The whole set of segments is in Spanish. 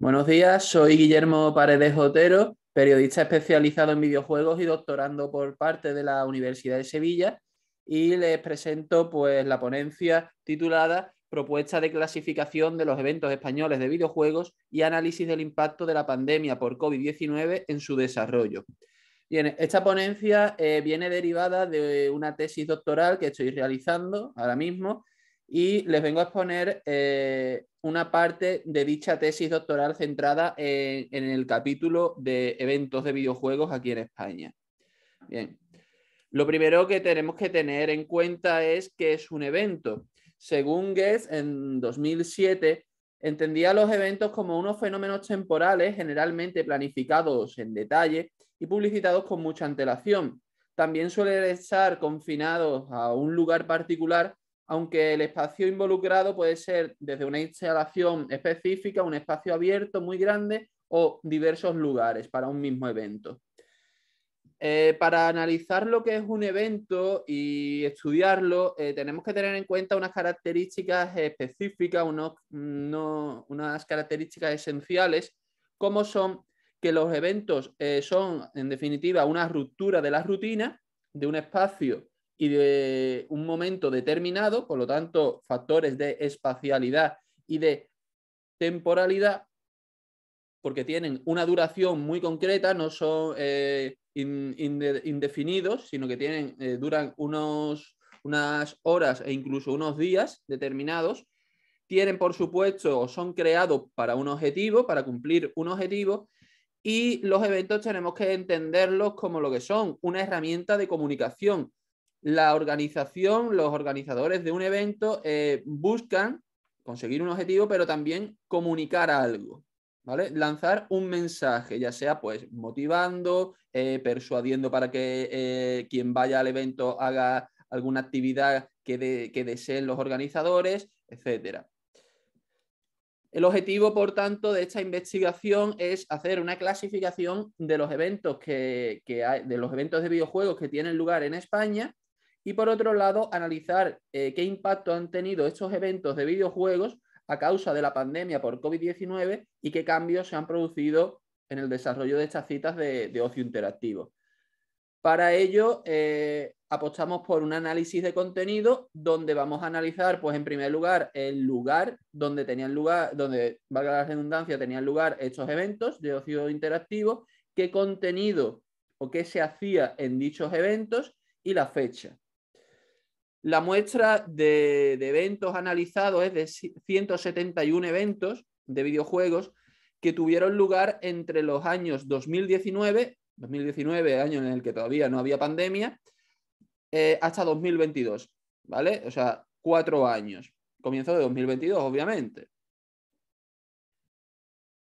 Buenos días, soy Guillermo Paredes Otero, periodista especializado en videojuegos y doctorando por parte de la Universidad de Sevilla y les presento pues la ponencia titulada Propuesta de clasificación de los eventos españoles de videojuegos y análisis del impacto de la pandemia por COVID-19 en su desarrollo. Bien, esta ponencia eh, viene derivada de una tesis doctoral que estoy realizando ahora mismo y les vengo a exponer eh, una parte de dicha tesis doctoral centrada en, el capítulo de eventos de videojuegos aquí en España. Bien, lo primero que tenemos que tener en cuenta es que es un evento. Según Guess, en 2007 entendía los eventos como unos fenómenos temporales generalmente planificados en detalle y publicitados con mucha antelación. También suele estar confinados a un lugar particular aunque el espacio involucrado puede ser desde una instalación específica, un espacio abierto muy grande o diversos lugares para un mismo evento. Eh, para analizar lo que es un evento y estudiarlo, eh, tenemos que tener en cuenta unas características específicas, unas características esenciales, como son que los eventos eh, son, en definitiva, una ruptura de la rutina, de un espacio y de un momento determinado, por lo tanto, factores de espacialidad y de temporalidad, porque tienen una duración muy concreta, no son eh, indefinidos, sino que tienen, eh, duran unos, unas horas e incluso unos días determinados. Tienen, por supuesto, o son creados para un objetivo, para cumplir un objetivo, y los eventos tenemos que entenderlos como lo que son, una herramienta de comunicación la organización, los organizadores de un evento eh, buscan conseguir un objetivo, pero también comunicar algo, ¿vale? Lanzar un mensaje, ya sea pues motivando, eh, persuadiendo para que eh, quien vaya al evento haga alguna actividad que, deseen los organizadores, etc. El objetivo, por tanto, de esta investigación es hacer una clasificación de los eventos que, de los eventos de videojuegos que tienen lugar en España y por otro lado, analizar eh, qué impacto han tenido estos eventos de videojuegos a causa de la pandemia por COVID-19 y qué cambios se han producido en el desarrollo de estas citas de, ocio interactivo. Para ello, eh, apostamos por un análisis de contenido donde vamos a analizar, pues en primer lugar, el lugar donde tenían lugar, donde, valga la redundancia, tenían lugar estos eventos de ocio interactivo, qué contenido o qué se hacía en dichos eventos y la fecha. La muestra de, eventos analizados es de 171 eventos de videojuegos que tuvieron lugar entre los años 2019, 2019, año en el que todavía no había pandemia, eh, hasta 2022, ¿vale? O sea, cuatro años. Comienzo de 2022, obviamente.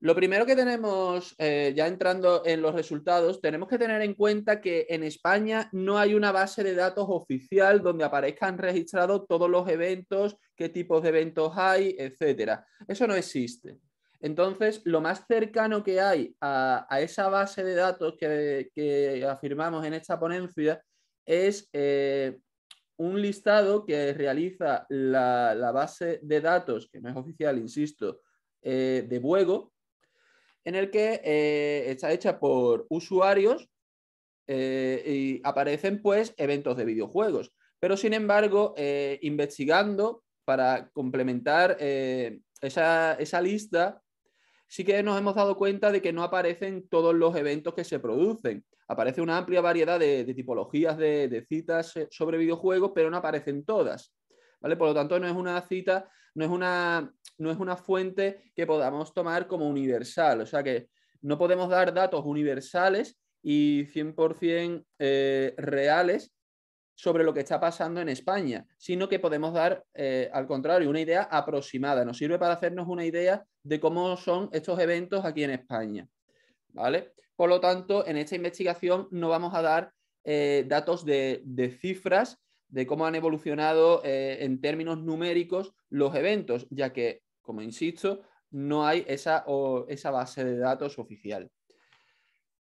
Lo primero que tenemos, eh, ya entrando en los resultados, tenemos que tener en cuenta que en España no hay una base de datos oficial donde aparezcan registrados todos los eventos, qué tipos de eventos hay, etcétera. Eso no existe. Entonces, lo más cercano que hay a, esa base de datos que, afirmamos en esta ponencia es eh, un listado que realiza la, base de datos, que no es oficial, insisto, eh, de Buego, en el que eh, está hecha por usuarios eh, y aparecen pues eventos de videojuegos. Pero sin embargo, eh, investigando para complementar esa, lista, sí que nos hemos dado cuenta de que no aparecen todos los eventos que se producen. Aparece una amplia variedad de, tipologías de citas sobre videojuegos, pero no aparecen todas. Por lo tanto, no es una cita, no es una, no es una fuente que podamos tomar como universal, o sea que no podemos dar datos universales y 100% eh, reales sobre lo que está pasando en España, sino que podemos dar, eh, al contrario, una idea aproximada. Nos sirve para hacernos una idea de cómo son estos eventos aquí en España. ¿vale? Por lo tanto, en esta investigación no vamos a dar eh, datos de, de, cifras de cómo han evolucionado eh, en términos numéricos los eventos, ya que, como insisto, no hay esa, base de datos oficial.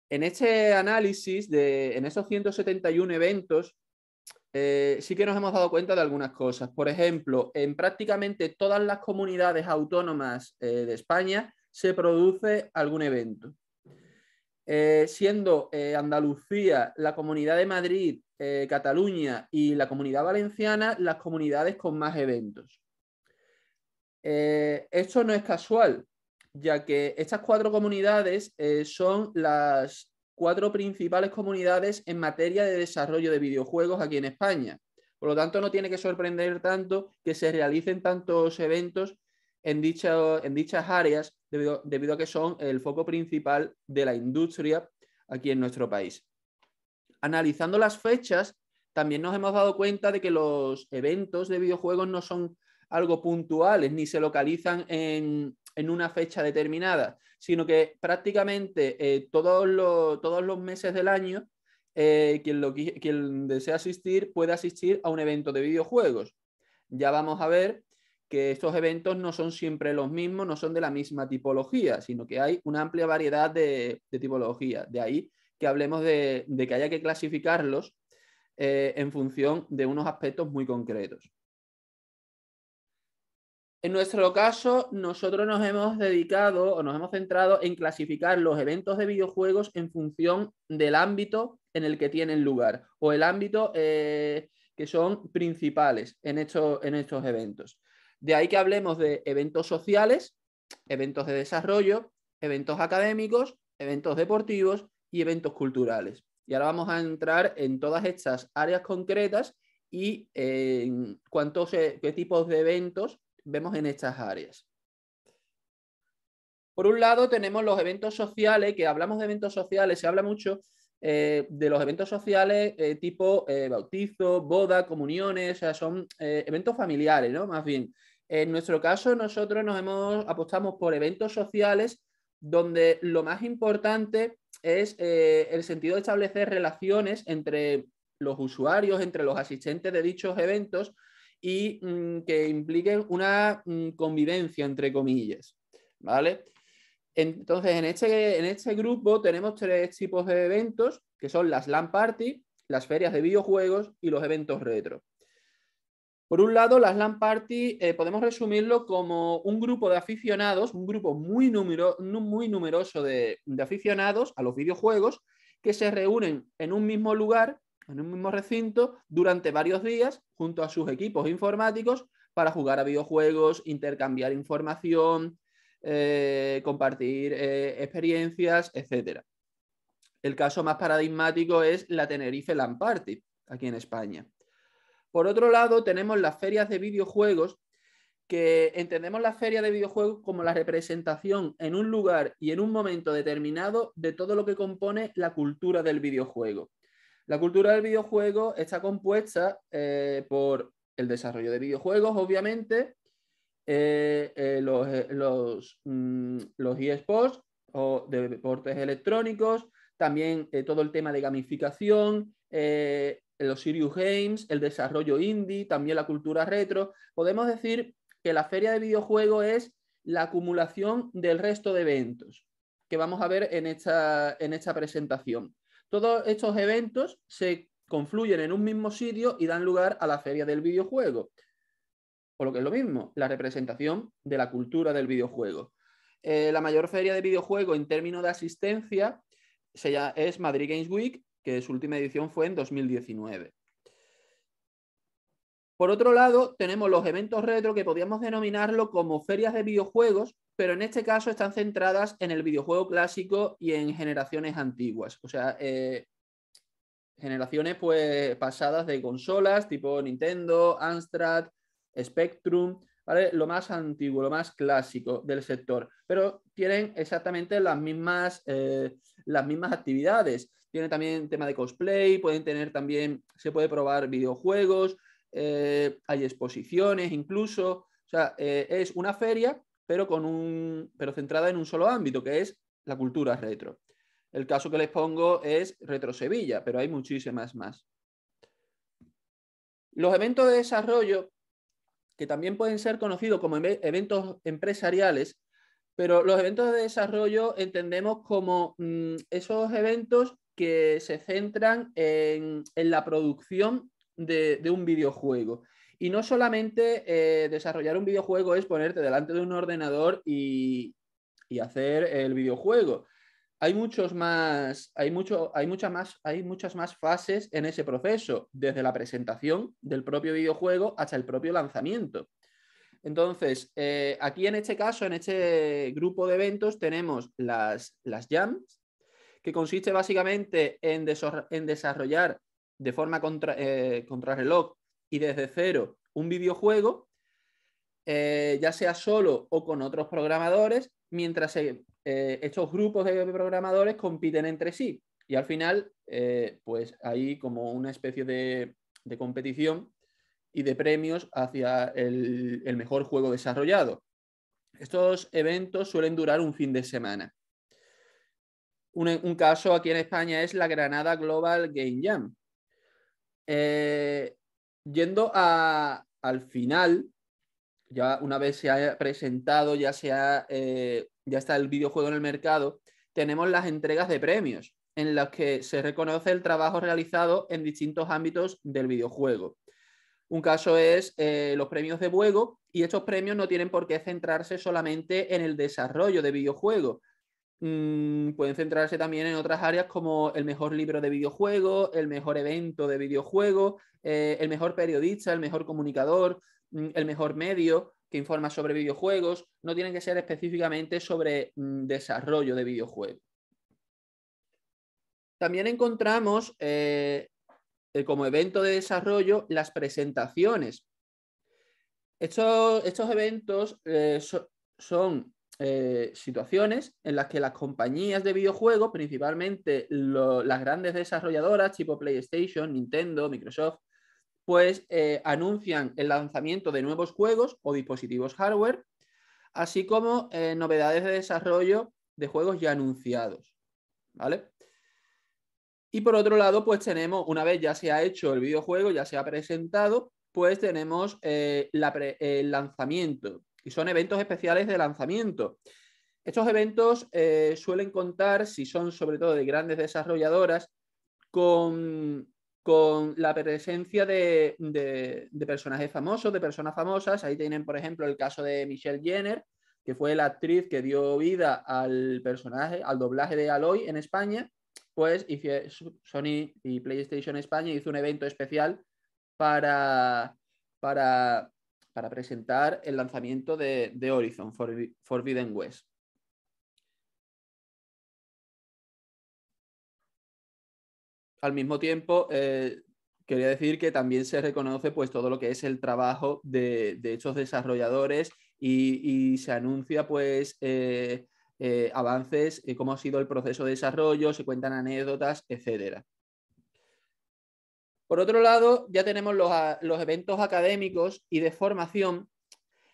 En este análisis, de, en esos 171 eventos, eh, sí que nos hemos dado cuenta de algunas cosas. Por ejemplo, en prácticamente todas las comunidades autónomas eh, de España se produce algún evento. Eh, siendo eh, Andalucía, la Comunidad de Madrid, eh, Cataluña y la Comunidad Valenciana las comunidades con más eventos. esto no es casual, ya que estas cuatro comunidades son las cuatro principales comunidades en materia de desarrollo de videojuegos aquí en España. Por lo tanto, no tiene que sorprender tanto que se realicen tantos eventos en, en dichas áreas debido, a que son el foco principal de la industria aquí en nuestro país. Analizando las fechas, también nos hemos dado cuenta de que los eventos de videojuegos no son algo puntuales ni se localizan en, una fecha determinada, sino que prácticamente eh, todos, los, todos los meses del año eh, quien, lo, quien desea asistir puede asistir a un evento de videojuegos. Ya vamos a ver que estos eventos no son siempre los mismos, no son de la misma tipología, sino que hay una amplia variedad de, tipologías. De ahí que hablemos de, que haya que clasificarlos eh, en función de unos aspectos muy concretos. En nuestro caso, nosotros nos hemos dedicado o nos hemos centrado en clasificar los eventos de videojuegos en función del ámbito en el que tienen lugar o el ámbito eh, que son principales en estos eventos. De ahí que hablemos de eventos sociales, eventos de desarrollo, eventos académicos, eventos deportivos y eventos culturales. Y ahora vamos a entrar en todas estas áreas concretas y en cuántos, eh, qué tipos de eventos vemos en estas áreas. Por un lado tenemos los eventos sociales, que hablamos de eventos sociales, se habla mucho eh, de los eventos sociales eh, tipo bautizo, boda, comuniones, o sea, son eventos familiares, ¿no? Más bien. En nuestro caso, nosotros nos hemos, apostamos por eventos sociales donde lo más importante es eh, el sentido de establecer relaciones entre los usuarios, entre los asistentes de dichos eventos y mm, que impliquen una mm, convivencia, entre comillas. ¿Vale? Entonces, en este, en este grupo tenemos tres tipos de eventos, que son las LAN Party, las ferias de videojuegos y los eventos retro. Por un lado, las LAN party eh, podemos resumirlo como un grupo de aficionados, un grupo muy, numeroso de, aficionados a los videojuegos que se reúnen en un mismo lugar, en un mismo recinto, durante varios días junto a sus equipos informáticos para jugar a videojuegos, intercambiar información, eh, compartir eh, experiencias, etc. El caso más paradigmático es la Tenerife LAN Party, aquí en España. Por otro lado, tenemos las ferias de videojuegos, que entendemos la feria de videojuegos como la representación en un lugar y en un momento determinado de todo lo que compone la cultura del videojuego. La cultura del videojuego está compuesta eh, por el desarrollo de videojuegos, obviamente, eh, eh, los, los, mm, los, eSports o deportes electrónicos, también todo el tema de gamificación, los Sirius Games, el desarrollo indie, también la cultura retro. Podemos decir que la feria de videojuegos es la acumulación del resto de eventos que vamos a ver en esta, presentación. Todos estos eventos se confluyen en un mismo sitio y dan lugar a la feria del videojuego. O lo que es lo mismo, la representación de la cultura del videojuego. Eh, la mayor feria de videojuego en términos de asistencia es Madrid Games Week que su última edición fue en 2019. Por otro lado, tenemos los eventos retro que podríamos denominarlo como ferias de videojuegos, pero en este caso están centradas en el videojuego clásico y en generaciones antiguas. O sea, eh, generaciones pues, pasadas de consolas tipo Nintendo, Amstrad, Spectrum, lo más antiguo, lo más clásico del sector. Pero tienen exactamente las mismas, eh, las mismas actividades tiene también tema de cosplay, pueden tener también, se puede probar videojuegos, eh, hay exposiciones incluso. O sea, eh, es una feria, pero, con un, pero centrada en un solo ámbito, que es la cultura retro. El caso que les pongo es Retro Sevilla, pero hay muchísimas más. Los eventos de desarrollo, que también pueden ser conocidos como eventos empresariales, pero los eventos de desarrollo entendemos como mm, esos eventos que se centran en, la producción de, un videojuego. Y no solamente eh, desarrollar un videojuego es ponerte delante de un ordenador y, hacer el videojuego. Hay, muchos más, hay, mucho, hay, mucha más, hay muchas más fases en ese proceso, desde la presentación del propio videojuego hasta el propio lanzamiento. Entonces, eh, aquí en este caso, en este grupo de eventos, tenemos las, las jams, que consiste básicamente en, desarrollar de forma contra, eh, contrarreloj y desde cero un videojuego, eh, ya sea solo o con otros programadores, mientras e, eh, estos grupos de programadores compiten entre sí. Y al final, pues hay como una especie de, competición y de premios hacia el, mejor juego desarrollado. Estos eventos suelen durar un fin de semana un, caso aquí en España es la Granada Global Game Jam. Eh, yendo al final, ya una vez se ha presentado, ya, se eh, ya está el videojuego en el mercado, tenemos las entregas de premios en las que se reconoce el trabajo realizado en distintos ámbitos del videojuego. Un caso es eh, los premios de juego y estos premios no tienen por qué centrarse solamente en el desarrollo de videojuegos, Mm, pueden centrarse también en otras áreas como el mejor libro de videojuego, el mejor evento de videojuego eh, el mejor periodista, el mejor comunicador, mm, el mejor medio que informa sobre videojuegos. No tienen que ser específicamente sobre mm, desarrollo de videojuegos. También encontramos eh, eh, como evento de desarrollo las presentaciones. Estos, estos eventos son eh, situaciones en las que las compañías de videojuegos, principalmente las grandes desarrolladoras tipo PlayStation, Nintendo, Microsoft, pues eh, anuncian el lanzamiento de nuevos juegos o dispositivos hardware, así como eh, novedades de desarrollo de juegos ya anunciados. ¿Vale? Y por otro lado, pues tenemos, una vez ya se ha hecho el videojuego, ya se ha presentado, pues tenemos el lanzamiento son eventos especiales de lanzamiento. Estos eventos eh, suelen contar, si son sobre todo de grandes desarrolladoras, con, la presencia de, personajes famosos, de personas famosas. Ahí tienen, por ejemplo, el caso de Michelle Jenner, que fue la actriz que dio vida al personaje, al doblaje de Aloy en España. Pues Sony y PlayStation España hizo un evento especial para, para para presentar el lanzamiento de, Horizon Forbidden West. Al mismo tiempo, eh, quería decir que también se reconoce pues, todo lo que es el trabajo de, estos desarrolladores y, se anuncia pues, eh, eh, avances, cómo ha sido el proceso de desarrollo, se cuentan anécdotas, etcétera. Por otro lado, ya tenemos los, eventos académicos y de formación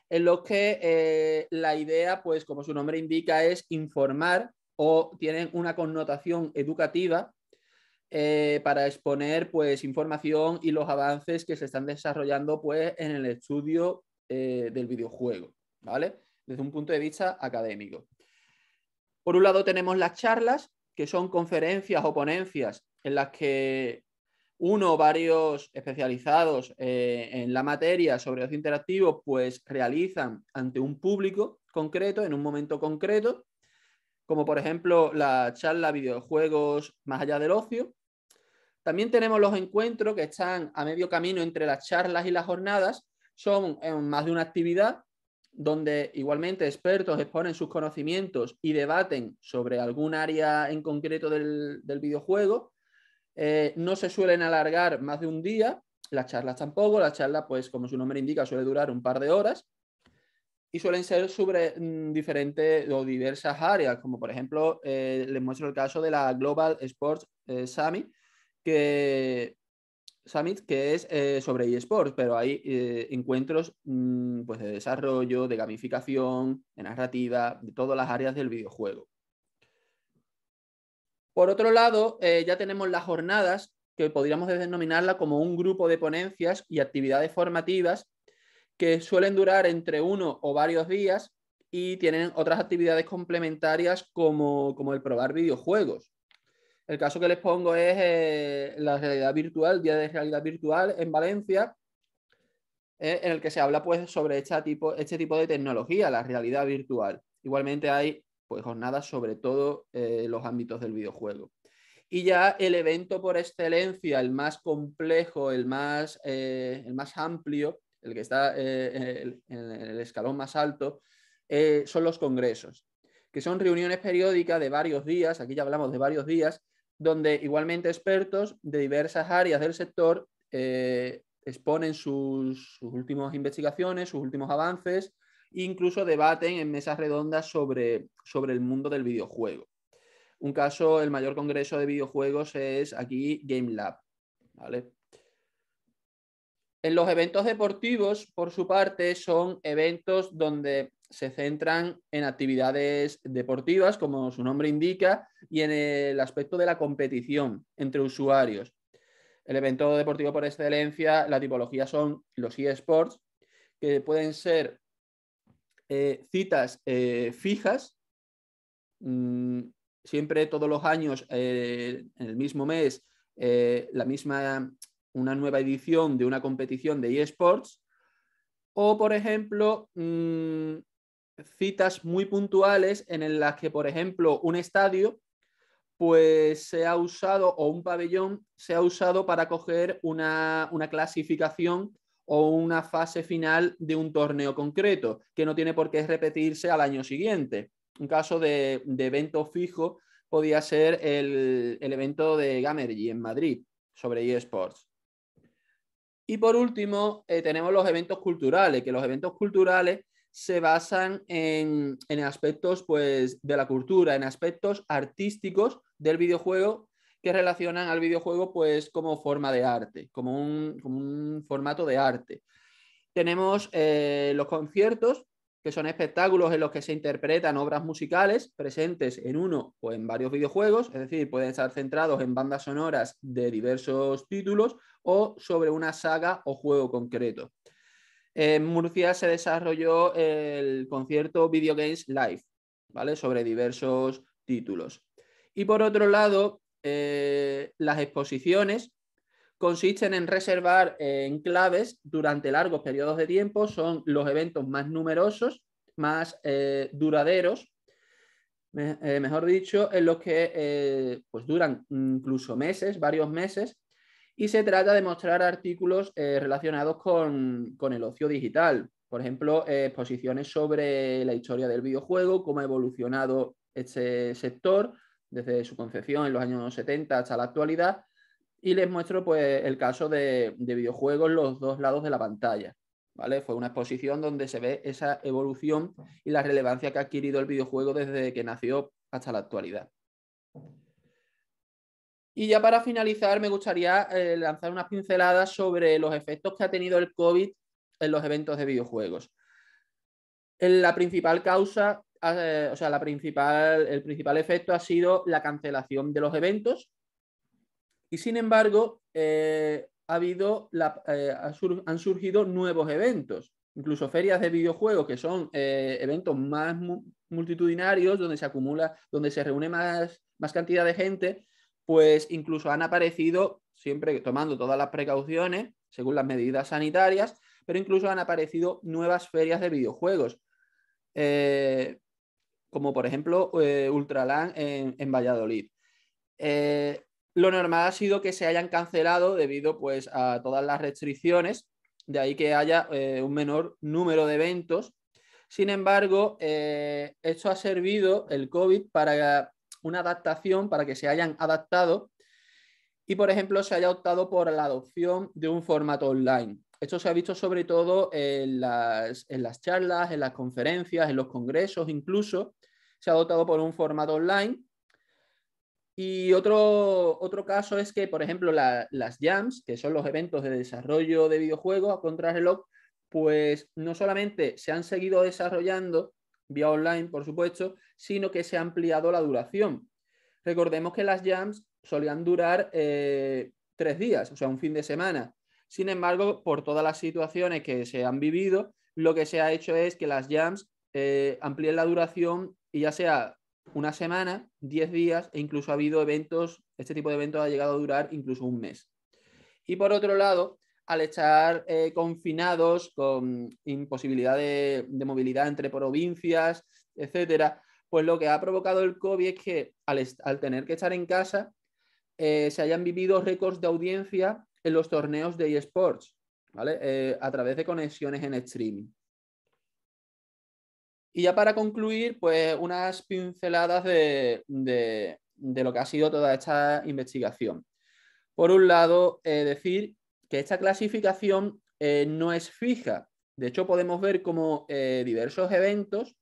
en los que eh, la idea, pues como su nombre indica, es informar o tienen una connotación educativa eh, para exponer pues información y los avances que se están desarrollando pues en el estudio eh, del videojuego, ¿vale? Desde un punto de vista académico. Por un lado tenemos las charlas, que son conferencias o ponencias en las que uno o varios especializados eh, en la materia sobre ocio interactivo, pues realizan ante un público concreto, en un momento concreto, como por ejemplo la charla videojuegos más allá del ocio. También tenemos los encuentros que están a medio camino entre las charlas y las jornadas. Son eh, más de una actividad donde igualmente expertos exponen sus conocimientos y debaten sobre algún área en concreto del videojuego eh, no se suelen alargar más de un día, las charlas tampoco, la charla, pues como su nombre indica, suele durar un par de horas y suelen ser sobre mm, diferentes o diversas áreas, como por ejemplo, eh, les muestro el caso de la Global Sports eh, Summit, que, Summit, que es sobre eSports, pero hay encuentros mm, pues, de desarrollo, de gamificación, de narrativa, de todas las áreas del videojuego. Por otro lado, eh, ya tenemos las jornadas, que podríamos denominarla como un grupo de ponencias y actividades formativas que suelen durar entre uno o varios días y tienen otras actividades complementarias como, como el probar videojuegos. El caso que les pongo es eh, la realidad virtual, Día de Realidad Virtual en Valencia, eh, en el que se habla pues, sobre este tipo este de tecnología, la realidad virtual. Igualmente hay pues, jornadas sobre todo eh, los ámbitos del videojuego. Y ya el evento por excelencia, el más complejo, el más, eh, el más amplio, el que está eh, en, el, escalón más alto, son los congresos, que son reuniones periódicas de varios días, aquí ya hablamos de varios días, donde igualmente expertos de diversas áreas del sector exponen sus, sus, últimas investigaciones, sus últimos avances, incluso debaten en mesas redondas sobre, sobre el mundo del videojuego. Un caso, el mayor congreso de videojuegos es aquí Game Lab. En los eventos deportivos, por su parte, son eventos donde se centran en actividades deportivas, como su nombre indica, y en el aspecto de la competición entre usuarios. El evento deportivo por excelencia, la tipología son los eSports, que pueden ser eh, citas eh, fijas, mm, siempre todos los años, eh, en el mismo mes, la misma, una nueva edición de una competición de eSports, o por ejemplo, mm, citas muy puntuales en las que, por ejemplo, un estadio pues se ha usado o un pabellón se ha usado para coger una, una clasificación o una fase final de un torneo concreto, que no tiene por qué repetirse al año siguiente. Un caso de, evento fijo podía ser el, evento de Gamergy en Madrid sobre eSports. Y por último, eh, tenemos los eventos culturales, que los eventos culturales se basan en, aspectos pues, de la cultura, en aspectos artísticos del videojuego que relacionan al videojuego pues como forma de arte, como un, formato de arte. Tenemos eh, los conciertos, que son espectáculos en los que se interpretan obras musicales presentes en uno o en varios videojuegos, es decir, pueden estar centrados en bandas sonoras de diversos títulos o sobre una saga o juego concreto. En Murcia se desarrolló el concierto Video Games Live, ¿vale? Sobre diversos títulos. Y por otro lado, eh, las exposiciones consisten en reservar eh, enclaves durante largos periodos de tiempo, son los eventos más numerosos, más eh, duraderos, mejor dicho, en los que pues duran incluso meses, varios meses, y se trata de mostrar artículos relacionados con, con, el ocio digital. Por ejemplo, exposiciones sobre la historia del videojuego, cómo ha evolucionado este sector, desde su concepción en los años 70 hasta la actualidad, y les muestro pues, el caso de, videojuegos videojuegos, los dos lados de la pantalla. ¿Vale? Fue una exposición donde se ve esa evolución y la relevancia que ha adquirido el videojuego desde que nació hasta la actualidad. Y ya para finalizar, me gustaría eh, lanzar unas pinceladas sobre los efectos que ha tenido el COVID en los eventos de videojuegos. La principal causa eh, o sea, la principal, el principal efecto ha sido la cancelación de los eventos y sin embargo eh, ha habido la, eh, han surgido nuevos eventos, incluso ferias de videojuegos que son eventos más multitudinarios donde se acumula, donde se reúne más, cantidad de gente, pues incluso han aparecido, siempre tomando todas las precauciones, según las medidas sanitarias, pero incluso han aparecido nuevas ferias de videojuegos como por ejemplo eh, Ultraland en, Valladolid. Eh, lo normal ha sido que se hayan cancelado debido pues, a todas las restricciones, de ahí que haya eh, un menor número de eventos. Sin embargo, esto ha servido el COVID para una adaptación, para que se hayan adaptado y, por ejemplo, se haya optado por la adopción de un formato online. Esto se ha visto sobre todo en las, charlas, en las conferencias, en los congresos incluso. Se ha adoptado por un formato online. Y otro, caso es que, por ejemplo, las jams, que son los eventos de desarrollo de videojuegos a contrarreloj, pues no solamente se han seguido desarrollando vía online, por supuesto, sino que se ha ampliado la duración. Recordemos que las jams solían durar eh, tres días, o sea, un fin de semana. Sin embargo, por todas las situaciones que se han vivido, lo que se ha hecho es que las jams eh, amplíen la duración y ya sea una semana, 10 días e incluso ha habido eventos, este tipo de eventos ha llegado a durar incluso un mes. Y por otro lado, al estar eh, confinados con imposibilidad de, movilidad entre provincias, etcétera, pues lo que ha provocado el COVID es que al, tener que estar en casa, eh, se hayan vivido récords de audiencia en los torneos de eSports, eh, a través de conexiones en streaming. Y ya para concluir, pues unas pinceladas de, lo que ha sido toda esta investigación. Por un lado, eh, decir que esta clasificación eh, no es fija. De hecho, podemos ver cómo diversos eventos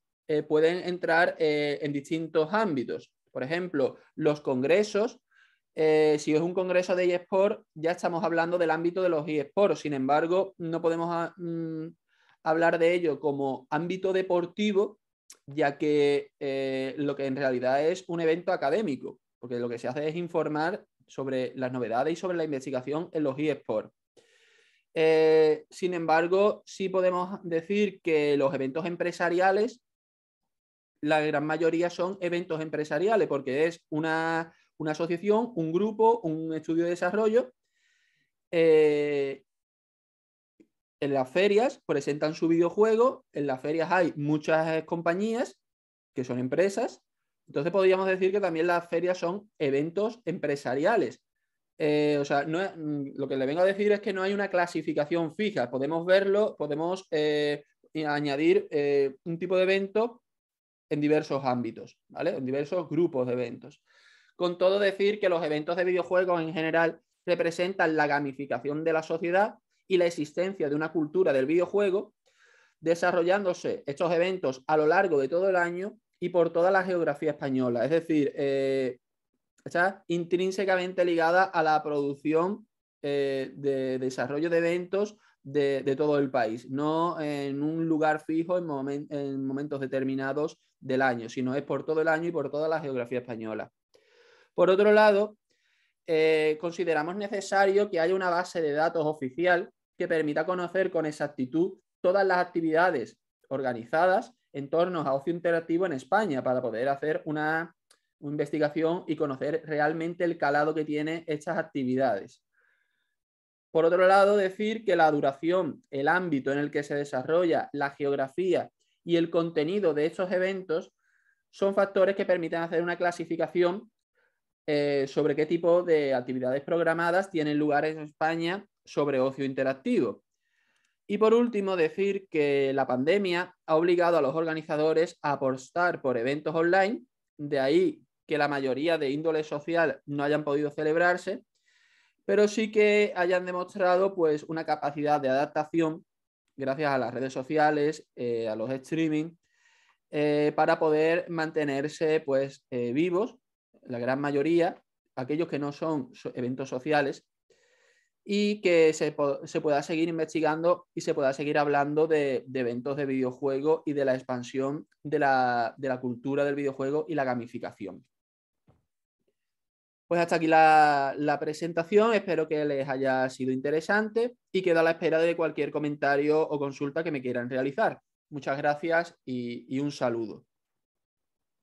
pueden entrar en distintos ámbitos. Por ejemplo, los congresos eh, si es un congreso de eSport, ya estamos hablando del ámbito de los eSports. Sin embargo, no podemos ah, mm, hablar de ello como ámbito deportivo, ya que eh, lo que en realidad es un evento académico, porque lo que se hace es informar sobre las novedades y sobre la investigación en los eSports. Eh, sin embargo, sí podemos decir que los eventos empresariales, la gran mayoría son eventos empresariales, porque es una una asociación, un grupo, un estudio de desarrollo. Eh, en las ferias presentan su videojuego, en las ferias hay muchas compañías que son empresas, entonces podríamos decir que también las ferias son eventos empresariales. Eh, o sea, mm, lo que le vengo a decir es que no hay una clasificación fija, podemos verlo, podemos eh, añadir un tipo de evento en diversos ámbitos, En diversos grupos de eventos. Con todo decir que los eventos de videojuegos en general representan la gamificación de la sociedad y la existencia de una cultura del videojuego, desarrollándose estos eventos a lo largo de todo el año y por toda la geografía española. Es decir, eh, está intrínsecamente ligada a la producción eh, de desarrollo de eventos de, todo el país, no en un lugar fijo en, momentos determinados del año, sino es por todo el año y por toda la geografía española. Por otro lado, eh, consideramos necesario que haya una base de datos oficial que permita conocer con exactitud todas las actividades organizadas en torno a ocio interactivo en España para poder hacer una, investigación y conocer realmente el calado que tienen estas actividades. Por otro lado, decir que la duración, el ámbito en el que se desarrolla, la geografía y el contenido de estos eventos son factores que permiten hacer una clasificación eh, sobre qué tipo de actividades programadas tienen lugar en España sobre ocio interactivo. Y por último, decir que la pandemia ha obligado a los organizadores a apostar por eventos online, de ahí que la mayoría de índole social no hayan podido celebrarse, pero sí que hayan demostrado pues, una capacidad de adaptación gracias a las redes sociales, eh, a los streaming, eh, para poder mantenerse pues, vivos la gran mayoría, aquellos que no son eventos sociales, y que se, pueda seguir investigando y se pueda seguir hablando de, eventos de videojuego y de la expansión de la, cultura del videojuego y la gamificación. Pues hasta aquí la, presentación, espero que les haya sido interesante y quedo a la espera de cualquier comentario o consulta que me quieran realizar. Muchas gracias y un saludo.